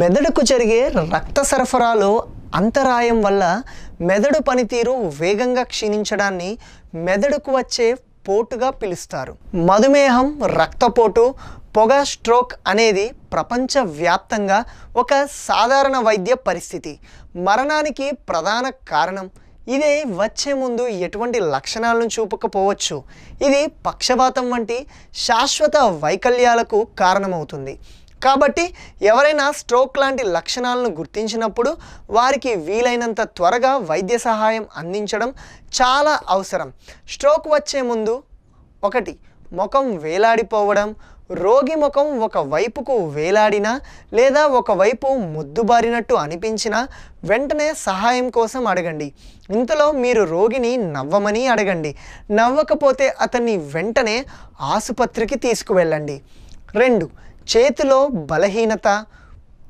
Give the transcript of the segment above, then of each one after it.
మెదడుకు జరిగే రక్త సరఫరాలో అంతరాయం వల్ల మెదడు పనితీరు వేగంగా క్షీణించడాన్ని మెదడుకు వచ్చే పోటుగా పిలుస్తారు మధుమేహం రక్తపోటు పొగ స్ట్రోక్ అనేది ప్రపంచవ్యాప్తంగా ఒక సాధారణ వైద్య పరిస్థితి మరణానికి ప్రధాన కారణం ఇది వచ్చే ముందు ఎటువంటి లక్షణాలను చూపకపోవచ్చు ఇది పక్షపాతం వంటి శాశ్వత వైకల్యాలకు కారణమవుతుంది కాబట్టి ఎవరైనా స్ట్రోక్ లాంటి లక్షణాలను గుర్తించినప్పుడు వారికి వీలైనంత త్వరగా వైద్య సహాయం అందించడం చాలా అవసరం స్ట్రోక్ వచ్చే ముందు ఒకటి ముఖం వేలాడిపోవడం రోగి ముఖం ఒక వైపుకు వేలాడినా లేదా ఒకవైపు ముద్దుబారినట్టు అనిపించినా వెంటనే సహాయం కోసం అడగండి ఇంతలో మీరు రోగిని నవ్వమని అడగండి నవ్వకపోతే అతన్ని వెంటనే ఆసుపత్రికి తీసుకువెళ్ళండి రెండు చేతిలో బలహీనత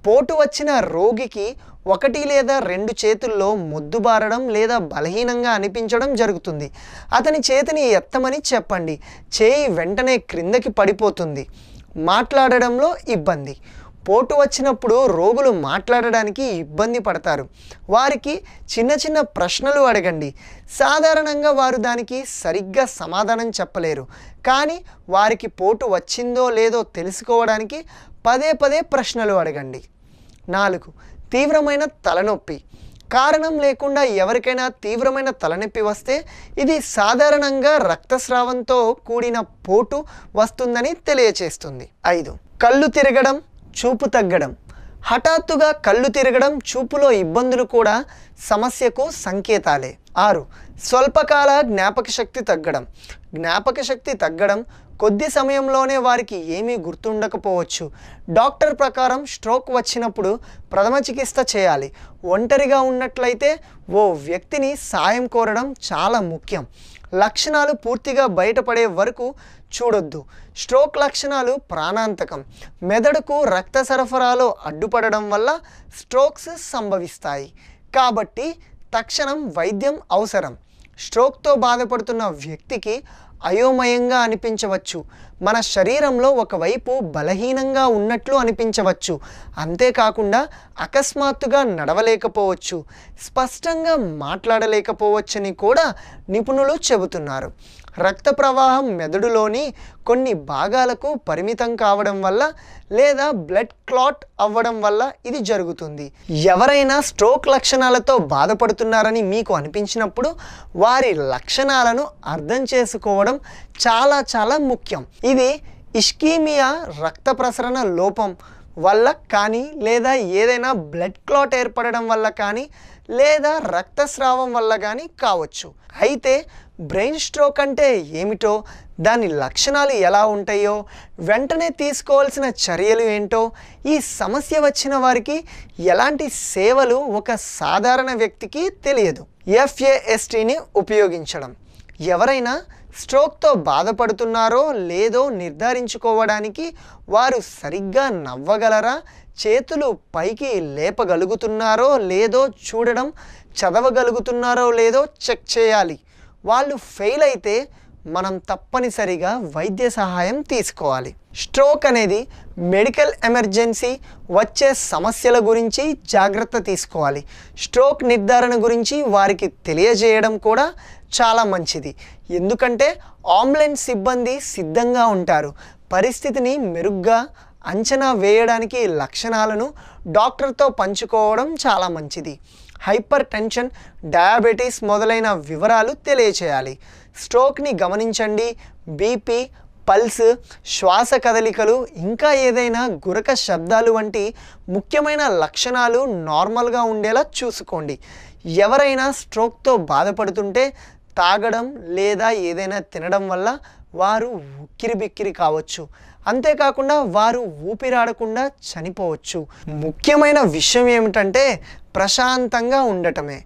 పోటు వచ్చిన రోగికి ఒకటి లేదా రెండు చేతుల్లో మొద్దుబారడం లేదా బలహీనంగా అనిపించడం జరుగుతుంది అతని చేతిని ఎత్తమని చెప్పండి చేయి వెంటనే క్రిందకి పడిపోతుంది మాట్లాడడంలో ఇబ్బంది పోటు వచ్చినప్పుడు రోగులు మాట్లాడడానికి ఇబ్బంది పడతారు వారికి చిన్న చిన్న ప్రశ్నలు అడగండి సాధారణంగా వారు దానికి సరిగ్గా సమాధానం చెప్పలేరు కానీ వారికి పోటు వచ్చిందో లేదో తెలుసుకోవడానికి పదే పదే ప్రశ్నలు అడగండి నాలుగు తీవ్రమైన తలనొప్పి కారణం లేకుండా ఎవరికైనా తీవ్రమైన తలనొప్పి వస్తే ఇది సాధారణంగా రక్తస్రావంతో కూడిన పోటు వస్తుందని తెలియచేస్తుంది ఐదు కళ్ళు తిరగడం చూపు తగ్గడం హఠాత్తుగా కళ్ళు తిరగడం చూపులో ఇబ్బందులు కూడా సమస్యకు సంకేతాలే ఆరు స్వల్పకాల జ్ఞాపక శక్తి తగ్గడం జ్ఞాపక శక్తి తగ్గడం కొద్ది సమయంలోనే వారికి ఏమీ గుర్తుండకపోవచ్చు డాక్టర్ ప్రకారం స్ట్రోక్ వచ్చినప్పుడు ప్రథమ చికిత్స చేయాలి ఒంటరిగా ఉన్నట్లయితే ఓ వ్యక్తిని సాయం కోరడం చాలా ముఖ్యం లక్షణాలు పూర్తిగా బయటపడే వరకు చూడొద్దు స్ట్రోక్ లక్షణాలు ప్రాణాంతకం మెదడుకు రక్త సరఫరాలో అడ్డుపడడం వల్ల స్ట్రోక్స్ సంభవిస్తాయి కాబట్టి తక్షణం వైద్యం అవసరం స్ట్రోక్తో బాధపడుతున్న వ్యక్తికి అయోమయంగా అనిపించవచ్చు మన శరీరంలో ఒకవైపు బలహీనంగా ఉన్నట్లు అనిపించవచ్చు అంతేకాకుండా అకస్మాత్తుగా నడవలేకపోవచ్చు స్పష్టంగా మాట్లాడలేకపోవచ్చని కూడా నిపుణులు చెబుతున్నారు రక్త ప్రవాహం మెదడులోని కొన్ని భాగాలకు పరిమితం కావడం వల్ల లేదా బ్లడ్ క్లాట్ అవ్వడం వల్ల ఇది జరుగుతుంది ఎవరైనా స్ట్రోక్ లక్షణాలతో బాధపడుతున్నారని మీకు అనిపించినప్పుడు వారి లక్షణాలను అర్థం చేసుకోవడం ఉండడం చాలా చాలా ముఖ్యం ఇది ఇష్కీమియా రక్త ప్రసరణ లోపం వల్ల కానీ లేదా ఏదైనా బ్లడ్ క్లాట్ ఏర్పడడం వల్ల కానీ లేదా రక్తస్రావం వల్ల కానీ కావచ్చు అయితే బ్రెయిన్ స్ట్రోక్ అంటే ఏమిటో దాని లక్షణాలు ఎలా ఉంటాయో వెంటనే తీసుకోవాల్సిన చర్యలు ఏంటో ఈ సమస్య వచ్చిన వారికి ఎలాంటి సేవలు ఒక సాధారణ వ్యక్తికి తెలియదు ఎఫ్ఏఎస్టీని ఉపయోగించడం ఎవరైనా స్ట్రోక్తో బాధపడుతున్నారో లేదో నిర్ధారించుకోవడానికి వారు సరిగ్గా నవ్వగలరా చేతులు పైకి లేపగలుగుతున్నారో లేదో చూడడం చదవగలుగుతున్నారో లేదో చెక్ చేయాలి వాళ్ళు ఫెయిల్ అయితే మనం తప్పనిసరిగా వైద్య సహాయం తీసుకోవాలి స్ట్రోక్ అనేది మెడికల్ ఎమర్జెన్సీ వచ్చే సమస్యల గురించి జాగ్రత్త తీసుకోవాలి స్ట్రోక్ నిర్ధారణ గురించి వారికి తెలియజేయడం కూడా చాలా మంచిది ఎందుకంటే ఆంబులెన్స్ సిబ్బంది సిద్ధంగా ఉంటారు పరిస్థితిని మెరుగ్గా అంచనా వేయడానికి లక్షణాలను డాక్టర్తో పంచుకోవడం చాలా మంచిది హైపర్ టెన్షన్ డయాబెటీస్ మొదలైన వివరాలు తెలియచేయాలి స్ట్రోక్ని గమనించండి బీపీ పల్స్ శ్వాస కదలికలు ఇంకా ఏదైనా గురక శబ్దాలు వంటి ముఖ్యమైన లక్షణాలు నార్మల్గా ఉండేలా చూసుకోండి ఎవరైనా స్ట్రోక్తో బాధపడుతుంటే తాగడం లేదా ఏదైనా తినడం వల్ల వారు ఉక్కిరిబిక్కిరి కావచ్చు అంతేకాకుండా వారు ఊపిరాడకుండా చనిపోవచ్చు ముఖ్యమైన విషయం ఏమిటంటే ప్రశాంతంగా ఉండటమే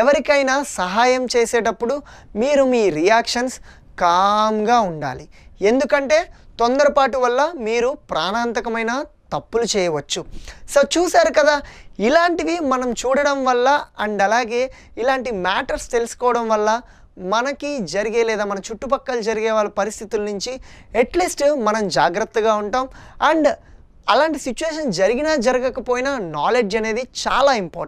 ఎవరికైనా సహాయం చేసేటప్పుడు మీరు మీ రియాక్షన్స్ కామ్గా ఉండాలి ఎందుకంటే తొందరపాటు వల్ల మీరు ప్రాణాంతకమైన తప్పులు చేయవచ్చు సో చూశారు కదా ఇలాంటివి మనం చూడడం వల్ల అండ్ అలాగే ఇలాంటి మ్యాటర్స్ తెలుసుకోవడం వల్ల మనకి జరిగే లేదా మన చుట్టుపక్కల జరిగే వాళ్ళ పరిస్థితుల నుంచి అట్లీస్ట్ మనం జాగ్రత్తగా ఉంటాం అండ్ అలాంటి సిచ్యువేషన్ జరిగినా జరగకపోయినా నాలెడ్జ్ అనేది చాలా ఇంపార్టెంట్